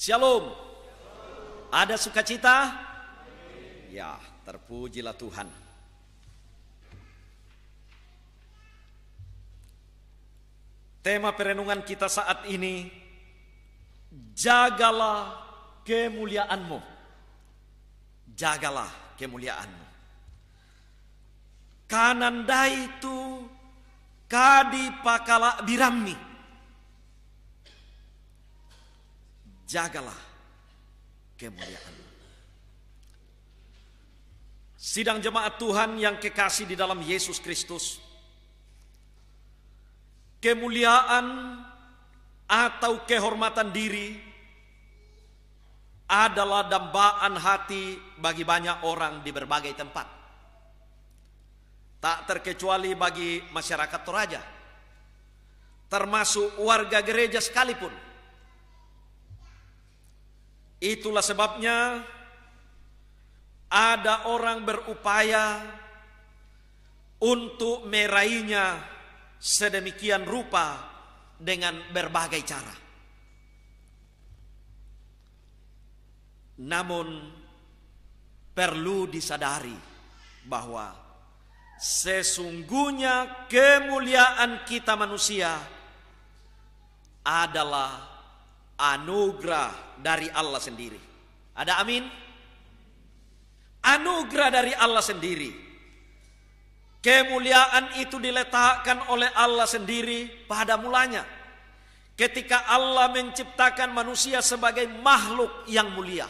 Shalom. Ada sukacita? Ya, terpujilah Tuhan. Tema perenungan kita saat ini Jagalah kemuliaanmu. Jagalah kemuliaanmu. Kanandai itu kadi pakala jagalah kemuliaan. Sidang jemaat Tuhan yang kekasih di dalam Yesus Kristus, kemuliaan atau kehormatan diri adalah dambaan hati bagi banyak orang di berbagai tempat. Tak terkecuali bagi masyarakat Toraja, termasuk warga gereja sekalipun Itulah sebabnya ada orang berupaya untuk meraihnya sedemikian rupa dengan berbagai cara. Namun perlu disadari bahwa sesungguhnya kemuliaan kita manusia adalah anugerah dari Allah sendiri. Ada amin? Anugerah dari Allah sendiri. Kemuliaan itu diletakkan oleh Allah sendiri pada mulanya. Ketika Allah menciptakan manusia sebagai makhluk yang mulia.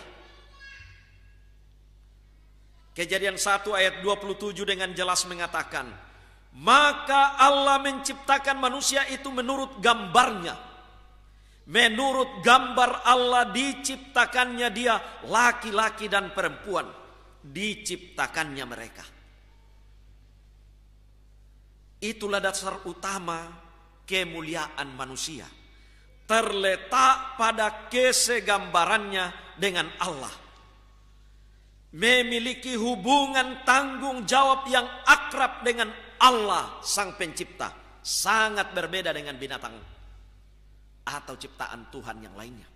Kejadian 1 ayat 27 dengan jelas mengatakan, "Maka Allah menciptakan manusia itu menurut gambarnya." Menurut gambar Allah diciptakannya dia laki-laki dan perempuan. Diciptakannya mereka. Itulah dasar utama kemuliaan manusia. Terletak pada kesegambarannya dengan Allah. Memiliki hubungan tanggung jawab yang akrab dengan Allah Sang Pencipta. Sangat berbeda dengan binatang atau ciptaan Tuhan yang lainnya.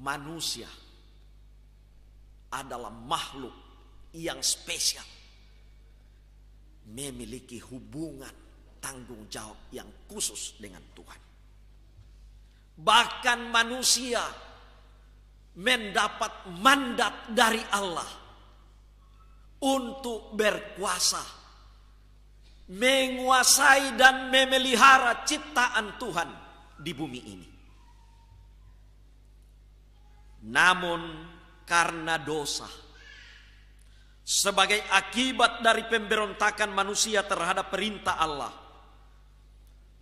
Manusia adalah makhluk yang spesial, memiliki hubungan tanggung jawab yang khusus dengan Tuhan. Bahkan manusia mendapat mandat dari Allah untuk berkuasa menguasai dan memelihara ciptaan Tuhan di bumi ini. Namun karena dosa sebagai akibat dari pemberontakan manusia terhadap perintah Allah,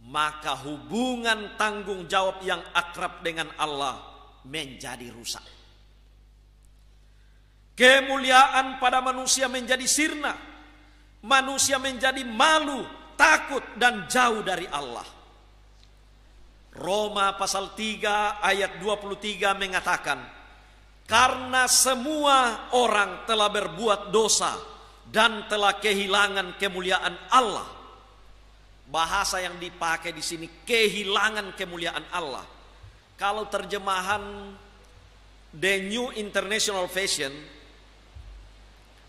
maka hubungan tanggung jawab yang akrab dengan Allah menjadi rusak. Kemuliaan pada manusia menjadi sirna manusia menjadi malu, takut dan jauh dari Allah. Roma pasal 3 ayat 23 mengatakan, karena semua orang telah berbuat dosa dan telah kehilangan kemuliaan Allah. Bahasa yang dipakai di sini kehilangan kemuliaan Allah. Kalau terjemahan The New International Fashion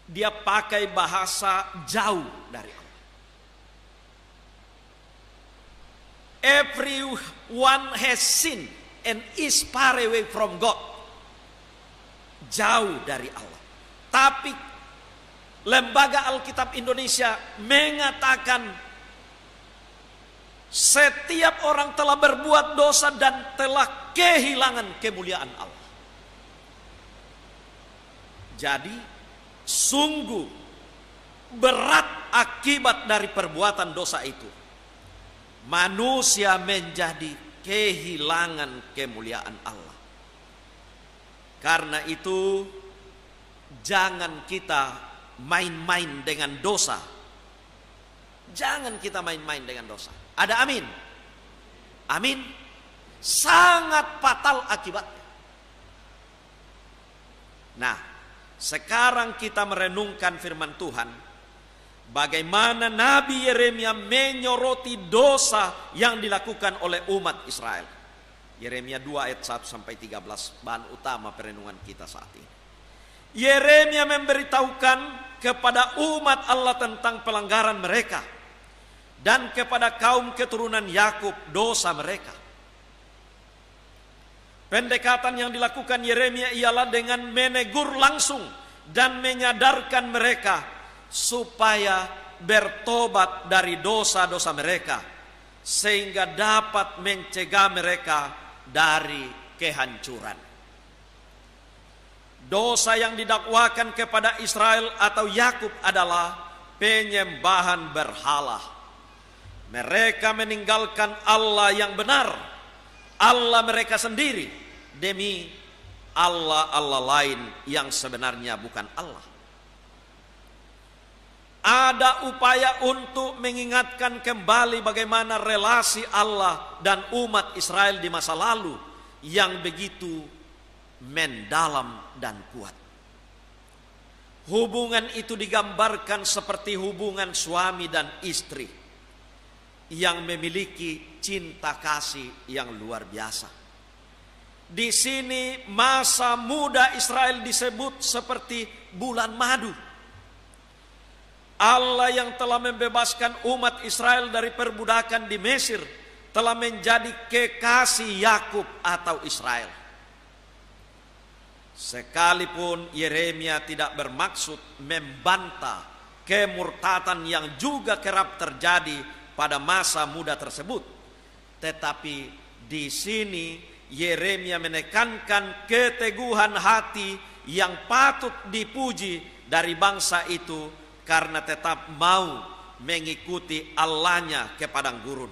dia pakai bahasa jauh dari Allah. Everyone has sin and is far away from God. Jauh dari Allah. Tapi Lembaga Alkitab Indonesia mengatakan setiap orang telah berbuat dosa dan telah kehilangan kemuliaan Allah. Jadi sungguh berat akibat dari perbuatan dosa itu. Manusia menjadi kehilangan kemuliaan Allah. Karena itu jangan kita main-main dengan dosa. Jangan kita main-main dengan dosa. Ada amin. Amin. Sangat fatal akibatnya. Nah, sekarang kita merenungkan firman Tuhan. Bagaimana Nabi Yeremia menyoroti dosa yang dilakukan oleh umat Israel. Yeremia 2 ayat 1 sampai 13 bahan utama perenungan kita saat ini. Yeremia memberitahukan kepada umat Allah tentang pelanggaran mereka dan kepada kaum keturunan Yakub dosa mereka. Pendekatan yang dilakukan Yeremia ialah dengan menegur langsung dan menyadarkan mereka supaya bertobat dari dosa-dosa mereka sehingga dapat mencegah mereka dari kehancuran. Dosa yang didakwakan kepada Israel atau Yakub adalah penyembahan berhala. Mereka meninggalkan Allah yang benar Allah mereka sendiri demi Allah-Allah lain yang sebenarnya bukan Allah. Ada upaya untuk mengingatkan kembali bagaimana relasi Allah dan umat Israel di masa lalu yang begitu mendalam dan kuat. Hubungan itu digambarkan seperti hubungan suami dan istri yang memiliki cinta kasih yang luar biasa. Di sini masa muda Israel disebut seperti bulan madu. Allah yang telah membebaskan umat Israel dari perbudakan di Mesir telah menjadi kekasih Yakub atau Israel. Sekalipun Yeremia tidak bermaksud membantah kemurtatan yang juga kerap terjadi pada masa muda tersebut. Tetapi di sini Yeremia menekankan keteguhan hati yang patut dipuji dari bangsa itu karena tetap mau mengikuti Allahnya ke padang gurun.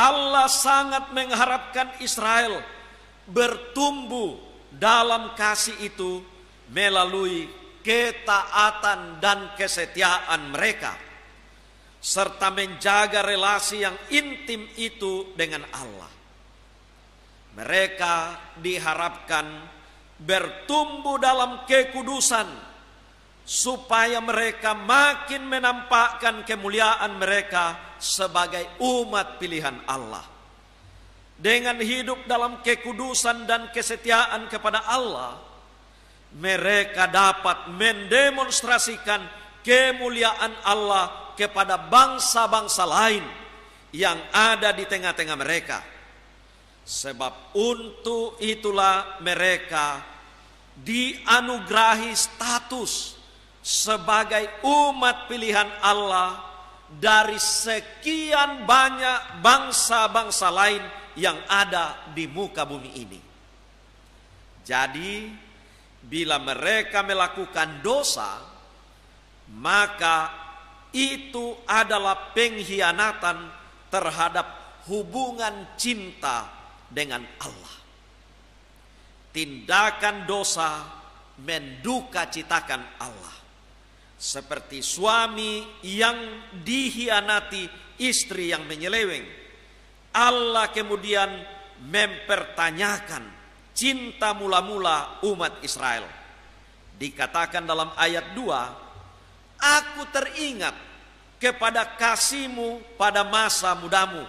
Allah sangat mengharapkan Israel bertumbuh dalam kasih itu melalui ketaatan dan kesetiaan mereka serta menjaga relasi yang intim itu dengan Allah. Mereka diharapkan bertumbuh dalam kekudusan supaya mereka makin menampakkan kemuliaan mereka sebagai umat pilihan Allah. Dengan hidup dalam kekudusan dan kesetiaan kepada Allah, mereka dapat mendemonstrasikan kemuliaan Allah kepada bangsa-bangsa lain yang ada di tengah-tengah mereka. Sebab untuk itulah mereka dianugerahi status sebagai umat pilihan Allah dari sekian banyak bangsa-bangsa lain yang ada di muka bumi ini. Jadi, bila mereka melakukan dosa, maka itu adalah pengkhianatan terhadap hubungan cinta dengan Allah. Tindakan dosa menduka citakan Allah. Seperti suami yang dihianati istri yang menyeleweng. Allah kemudian mempertanyakan cinta mula-mula umat Israel. Dikatakan dalam ayat 2, Aku teringat kepada kasihmu pada masa mudamu,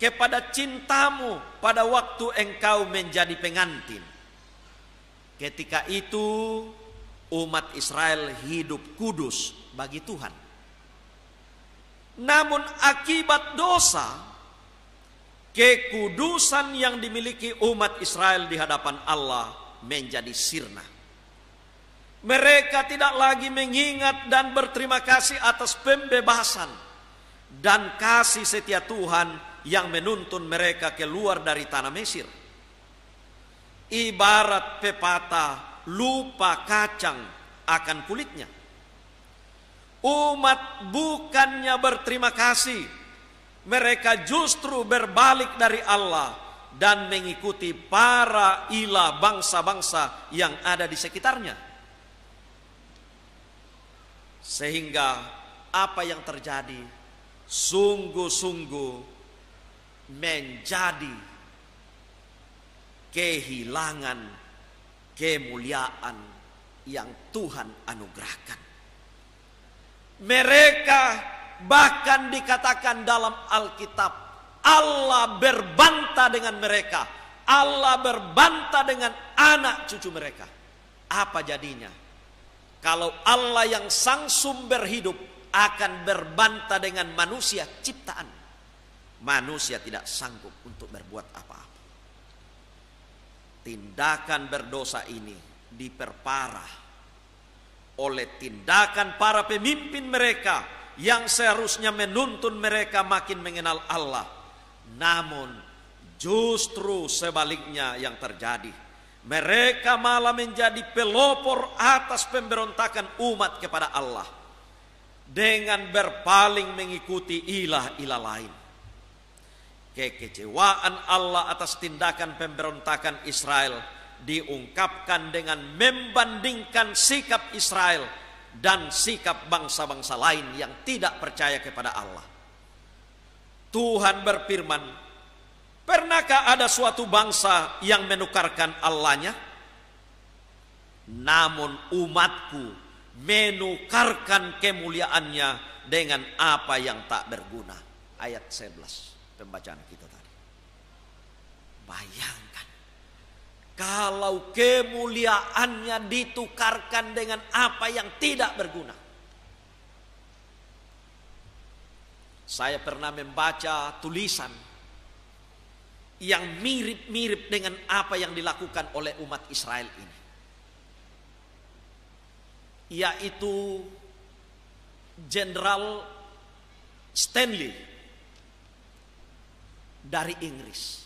kepada cintamu pada waktu engkau menjadi pengantin. Ketika itu umat Israel hidup kudus bagi Tuhan. Namun akibat dosa, kekudusan yang dimiliki umat Israel di hadapan Allah menjadi sirna. Mereka tidak lagi mengingat dan berterima kasih atas pembebasan dan kasih setia Tuhan yang menuntun mereka keluar dari tanah Mesir. Ibarat pepatah lupa kacang akan kulitnya. Umat bukannya berterima kasih, mereka justru berbalik dari Allah dan mengikuti para ilah bangsa-bangsa yang ada di sekitarnya. Sehingga apa yang terjadi sungguh-sungguh menjadi kehilangan kemuliaan yang Tuhan anugerahkan. Mereka bahkan dikatakan dalam Alkitab Allah berbanta dengan mereka. Allah berbanta dengan anak cucu mereka. Apa jadinya? Kalau Allah yang sang sumber hidup akan berbanta dengan manusia ciptaan. Manusia tidak sanggup untuk berbuat apa-apa. Tindakan berdosa ini diperparah oleh tindakan para pemimpin mereka yang seharusnya menuntun mereka makin mengenal Allah. Namun justru sebaliknya yang terjadi mereka malah menjadi pelopor atas pemberontakan umat kepada Allah dengan berpaling mengikuti ilah-ilah lain. Kekecewaan Allah atas tindakan pemberontakan Israel diungkapkan dengan membandingkan sikap Israel dan sikap bangsa-bangsa lain yang tidak percaya kepada Allah. Tuhan berfirman, Pernahkah ada suatu bangsa yang menukarkan Allahnya? Namun umatku menukarkan kemuliaannya dengan apa yang tak berguna. Ayat 11 pembacaan kita tadi. Bayangkan kalau kemuliaannya ditukarkan dengan apa yang tidak berguna. Saya pernah membaca tulisan yang mirip-mirip dengan apa yang dilakukan oleh umat Israel ini. Yaitu Jenderal Stanley dari Inggris.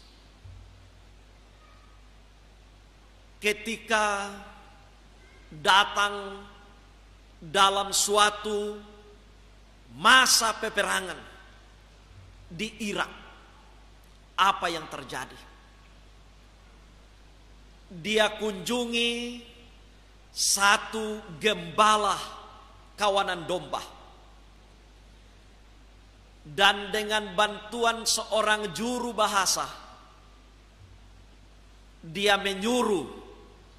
Ketika datang dalam suatu masa peperangan di Irak apa yang terjadi. Dia kunjungi satu gembala kawanan domba. Dan dengan bantuan seorang juru bahasa, dia menyuruh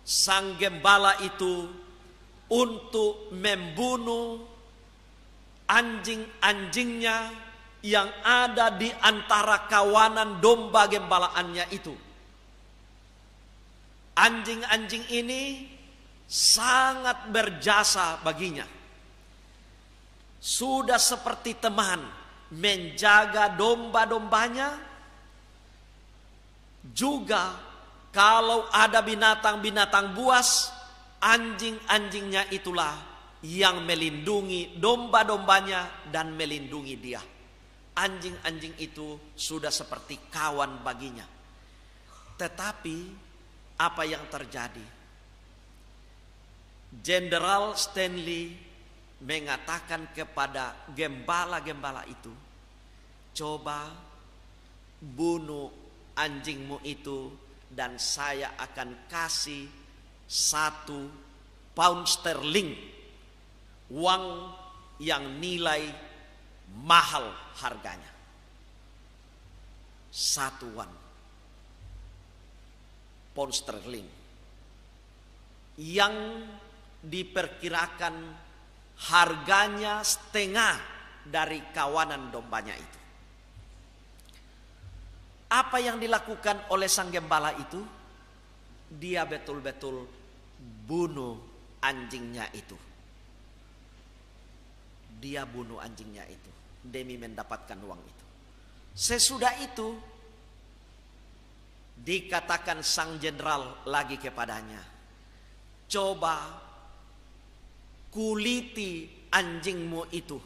sang gembala itu untuk membunuh anjing-anjingnya yang ada di antara kawanan domba gembalaannya itu. Anjing-anjing ini sangat berjasa baginya. Sudah seperti teman menjaga domba-dombanya juga kalau ada binatang-binatang buas anjing-anjingnya itulah yang melindungi domba-dombanya dan melindungi dia. Anjing-anjing itu sudah seperti kawan baginya. Tetapi apa yang terjadi? Jenderal Stanley mengatakan kepada gembala-gembala itu, "Coba bunuh anjingmu itu dan saya akan kasih satu pound sterling uang yang nilai mahal harganya. Satuan pound sterling yang diperkirakan harganya setengah dari kawanan dombanya itu. Apa yang dilakukan oleh sang gembala itu? Dia betul-betul bunuh anjingnya itu. Dia bunuh anjingnya itu demi mendapatkan uang itu. Sesudah itu dikatakan sang jenderal lagi kepadanya, "Coba kuliti anjingmu itu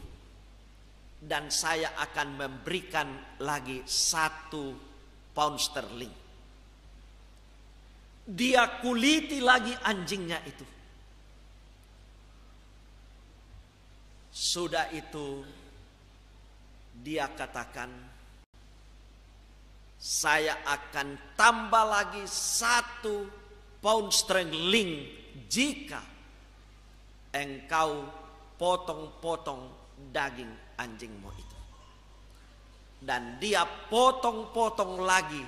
dan saya akan memberikan lagi satu pound sterling." Dia kuliti lagi anjingnya itu. Sudah itu dia katakan, saya akan tambah lagi satu pound sterling jika engkau potong-potong daging anjingmu itu. Dan dia potong-potong lagi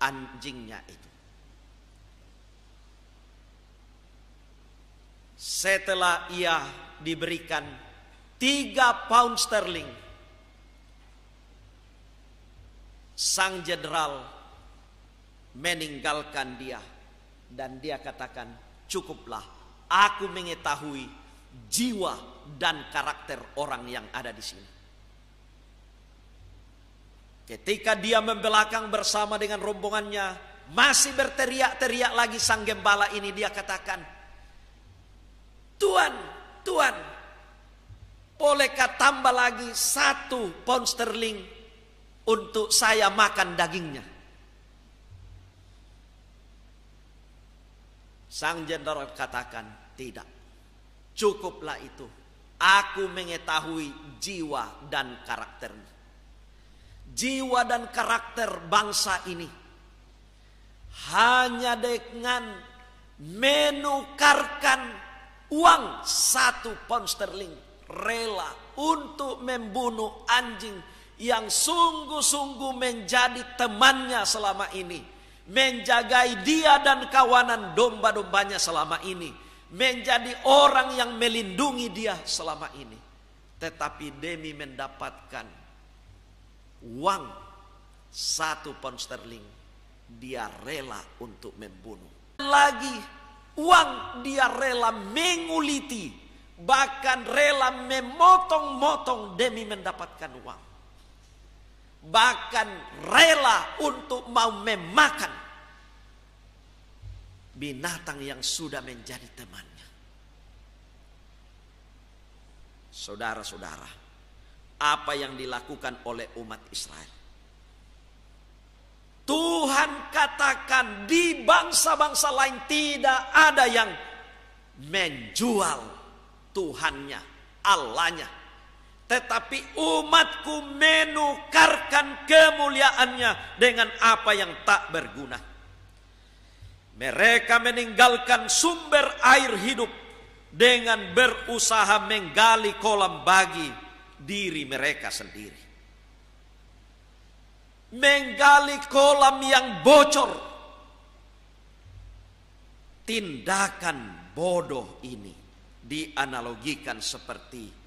anjingnya itu. Setelah ia diberikan tiga pound sterling sang jenderal meninggalkan dia dan dia katakan cukuplah aku mengetahui jiwa dan karakter orang yang ada di sini. Ketika dia membelakang bersama dengan rombongannya, masih berteriak-teriak lagi sang gembala ini dia katakan, "Tuan, Tuan, bolehkah tambah lagi satu pound sterling untuk saya makan dagingnya. Sang jenderal katakan, tidak. Cukuplah itu. Aku mengetahui jiwa dan karakternya. Jiwa dan karakter bangsa ini. Hanya dengan menukarkan uang satu pound sterling rela untuk membunuh anjing yang sungguh-sungguh menjadi temannya selama ini, menjagai dia dan kawanan domba-dombanya selama ini, menjadi orang yang melindungi dia selama ini. Tetapi Demi mendapatkan uang satu pound sterling, dia rela untuk membunuh. Lagi uang dia rela menguliti bahkan rela memotong-motong demi mendapatkan uang bahkan rela untuk mau memakan binatang yang sudah menjadi temannya. Saudara-saudara, apa yang dilakukan oleh umat Israel? Tuhan katakan di bangsa-bangsa lain tidak ada yang menjual Tuhannya, Allahnya tetapi umatku menukarkan kemuliaannya dengan apa yang tak berguna. Mereka meninggalkan sumber air hidup dengan berusaha menggali kolam bagi diri mereka sendiri. Menggali kolam yang bocor. Tindakan bodoh ini dianalogikan seperti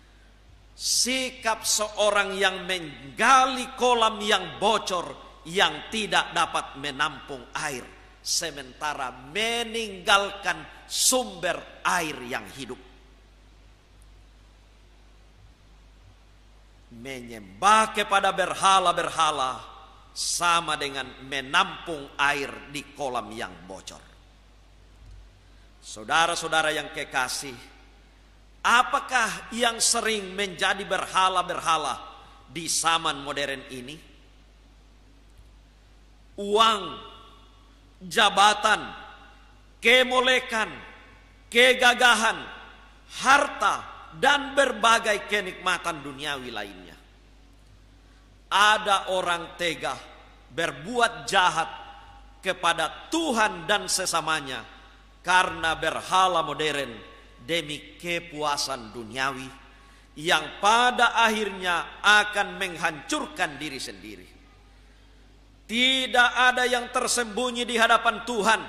Sikap seorang yang menggali kolam yang bocor yang tidak dapat menampung air sementara meninggalkan sumber air yang hidup. Menyembah kepada berhala-berhala sama dengan menampung air di kolam yang bocor. Saudara-saudara yang kekasih, Apakah yang sering menjadi berhala-berhala di zaman modern ini? Uang, jabatan, kemolekan, kegagahan, harta, dan berbagai kenikmatan duniawi lainnya. Ada orang tega berbuat jahat kepada Tuhan dan sesamanya karena berhala modern demi kepuasan duniawi yang pada akhirnya akan menghancurkan diri sendiri. Tidak ada yang tersembunyi di hadapan Tuhan.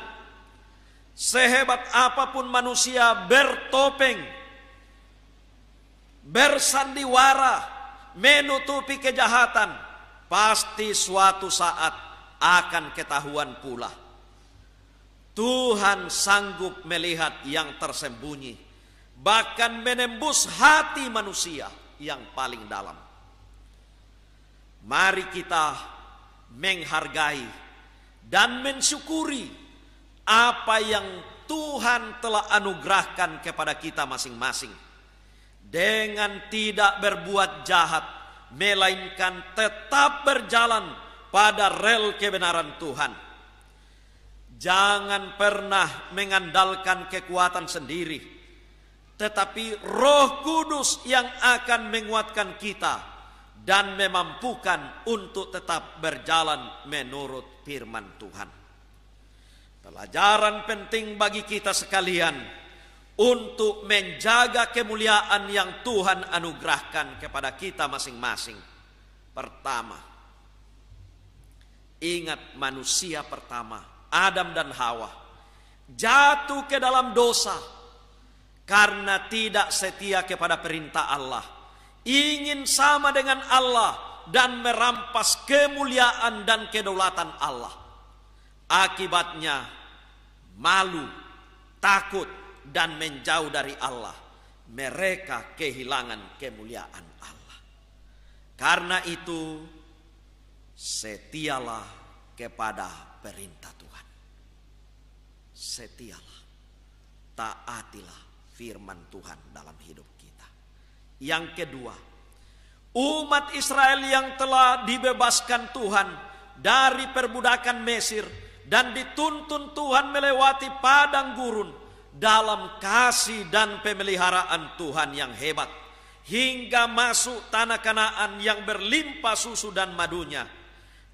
Sehebat apapun manusia bertopeng, bersandiwara, menutupi kejahatan, pasti suatu saat akan ketahuan pula. Tuhan sanggup melihat yang tersembunyi bahkan menembus hati manusia yang paling dalam. Mari kita menghargai dan mensyukuri apa yang Tuhan telah anugerahkan kepada kita masing-masing dengan tidak berbuat jahat, melainkan tetap berjalan pada rel kebenaran Tuhan. Jangan pernah mengandalkan kekuatan sendiri tetapi Roh Kudus yang akan menguatkan kita dan memampukan untuk tetap berjalan menurut firman Tuhan. Pelajaran penting bagi kita sekalian untuk menjaga kemuliaan yang Tuhan anugerahkan kepada kita masing-masing. Pertama, ingat manusia pertama, Adam dan Hawa, jatuh ke dalam dosa karena tidak setia kepada perintah Allah, ingin sama dengan Allah dan merampas kemuliaan dan kedaulatan Allah. Akibatnya malu, takut dan menjauh dari Allah. Mereka kehilangan kemuliaan Allah. Karena itu setialah kepada perintah Tuhan. Setialah, taatilah firman Tuhan dalam hidup kita. Yang kedua, umat Israel yang telah dibebaskan Tuhan dari perbudakan Mesir dan dituntun Tuhan melewati padang gurun dalam kasih dan pemeliharaan Tuhan yang hebat hingga masuk tanah Kanaan yang berlimpah susu dan madunya.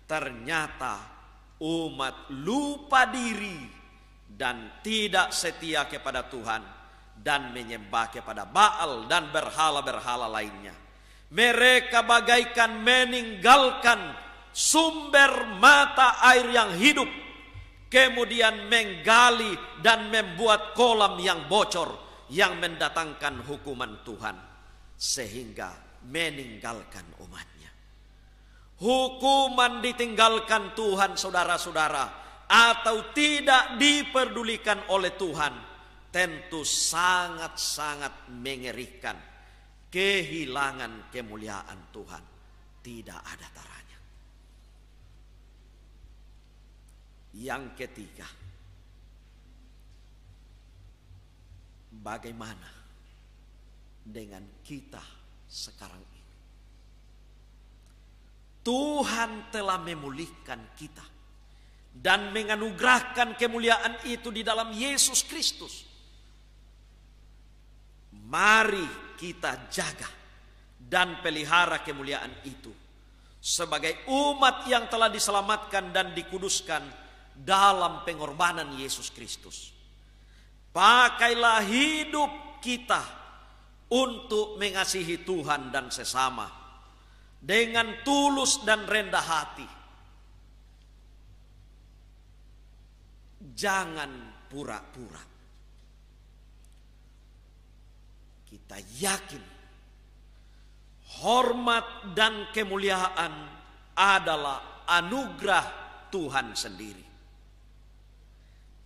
Ternyata umat lupa diri dan tidak setia kepada Tuhan dan menyembah kepada Baal dan berhala-berhala lainnya. Mereka bagaikan meninggalkan sumber mata air yang hidup, kemudian menggali dan membuat kolam yang bocor yang mendatangkan hukuman Tuhan, sehingga meninggalkan umatnya. Hukuman ditinggalkan Tuhan, saudara-saudara, atau tidak diperdulikan oleh Tuhan tentu sangat-sangat mengerikan kehilangan kemuliaan Tuhan tidak ada taranya yang ketiga bagaimana dengan kita sekarang ini Tuhan telah memulihkan kita dan menganugerahkan kemuliaan itu di dalam Yesus Kristus Mari kita jaga dan pelihara kemuliaan itu sebagai umat yang telah diselamatkan dan dikuduskan dalam pengorbanan Yesus Kristus. Pakailah hidup kita untuk mengasihi Tuhan dan sesama dengan tulus dan rendah hati. Jangan pura-pura. kita yakin hormat dan kemuliaan adalah anugerah Tuhan sendiri.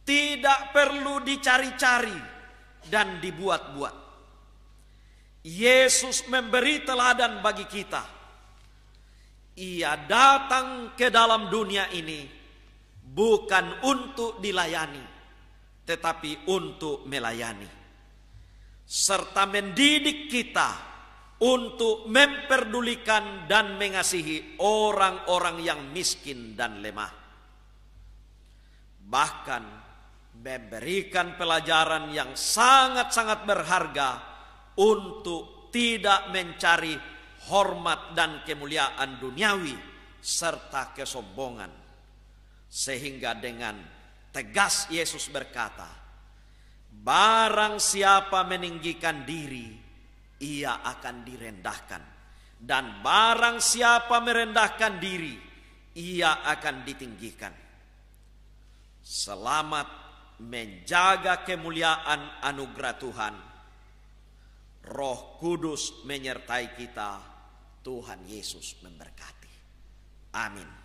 Tidak perlu dicari-cari dan dibuat-buat. Yesus memberi teladan bagi kita. Ia datang ke dalam dunia ini bukan untuk dilayani, tetapi untuk melayani serta mendidik kita untuk memperdulikan dan mengasihi orang-orang yang miskin dan lemah. Bahkan memberikan pelajaran yang sangat-sangat berharga untuk tidak mencari hormat dan kemuliaan duniawi serta kesombongan. Sehingga dengan tegas Yesus berkata, Barang siapa meninggikan diri, ia akan direndahkan. Dan barang siapa merendahkan diri, ia akan ditinggikan. Selamat menjaga kemuliaan anugerah Tuhan. Roh Kudus menyertai kita. Tuhan Yesus memberkati. Amin.